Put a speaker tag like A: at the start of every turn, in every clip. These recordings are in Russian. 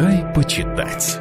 A: Дай почитать.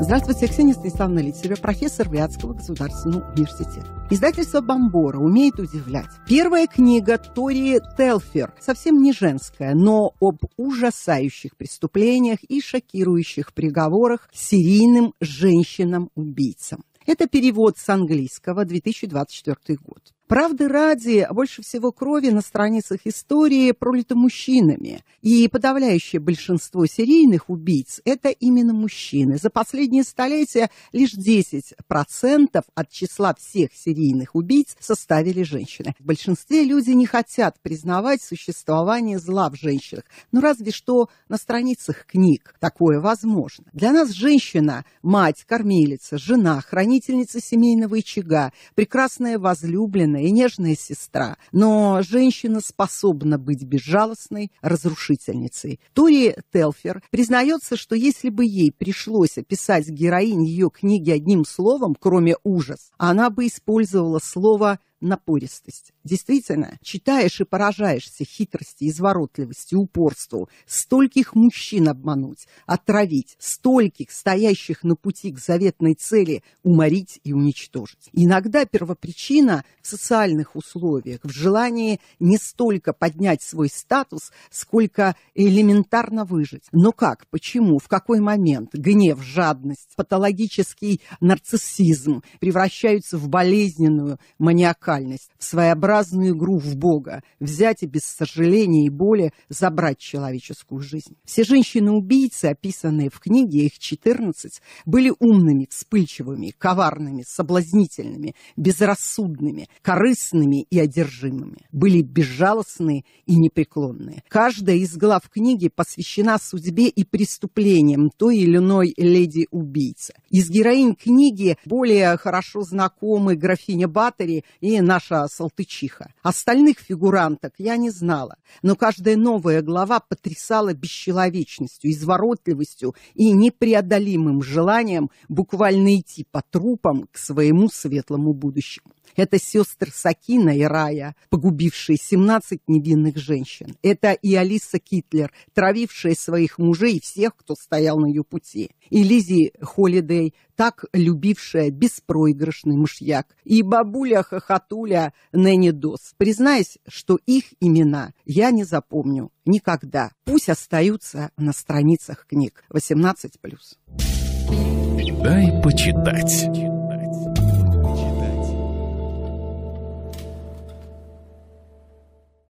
A: Здравствуйте, я Ксения Станиславовна Литцева, профессор Вятского государственного университета. Издательство «Бомбора» умеет удивлять. Первая книга Тори Телфер совсем не женская, но об ужасающих преступлениях и шокирующих приговорах серийным женщинам-убийцам. Это перевод с английского 2024 год. Правды ради, больше всего крови на страницах истории пролито мужчинами. И подавляющее большинство серийных убийц – это именно мужчины. За последние столетия лишь 10% от числа всех серийных убийц составили женщины. В большинстве люди не хотят признавать существование зла в женщинах. но ну, разве что на страницах книг такое возможно. Для нас женщина – мать, кормилица, жена, хранительница семейного очага, прекрасная возлюбленная, верная и нежная сестра, но женщина способна быть безжалостной разрушительницей. Тури Телфер признается, что если бы ей пришлось описать героинь ее книги одним словом, кроме «ужас», она бы использовала слово напористость. Действительно, читаешь и поражаешься хитрости, изворотливости, упорству. Стольких мужчин обмануть, отравить, стольких стоящих на пути к заветной цели уморить и уничтожить. Иногда первопричина в социальных условиях, в желании не столько поднять свой статус, сколько элементарно выжить. Но как, почему, в какой момент гнев, жадность, патологический нарциссизм превращаются в болезненную, маниакальную уникальность, в своеобразную игру в Бога, взять и без сожаления и боли забрать человеческую жизнь. Все женщины-убийцы, описанные в книге, их 14, были умными, вспыльчивыми, коварными, соблазнительными, безрассудными, корыстными и одержимыми. Были безжалостные и непреклонные. Каждая из глав книги посвящена судьбе и преступлениям той или иной леди-убийцы. Из героинь книги более хорошо знакомы графиня Баттери и Мария, наша салтычиха. Остальных фигуранток я не знала, но каждая новая глава потрясала бесчеловечностью, изворотливостью и непреодолимым желанием буквально идти по трупам к своему светлому будущему. Это сестры Сакина и Рая, погубившие 17 невинных женщин. Это и Алиса Китлер, травившая своих мужей и всех, кто стоял на ее пути. И Лизи Холидей, так любившая беспроигрышный мышьяк. И бабуля-хохотуля Нэнни Дос. Признаюсь, что их имена я не запомню никогда. Пусть остаются на страницах книг. 18+. Дай почитать.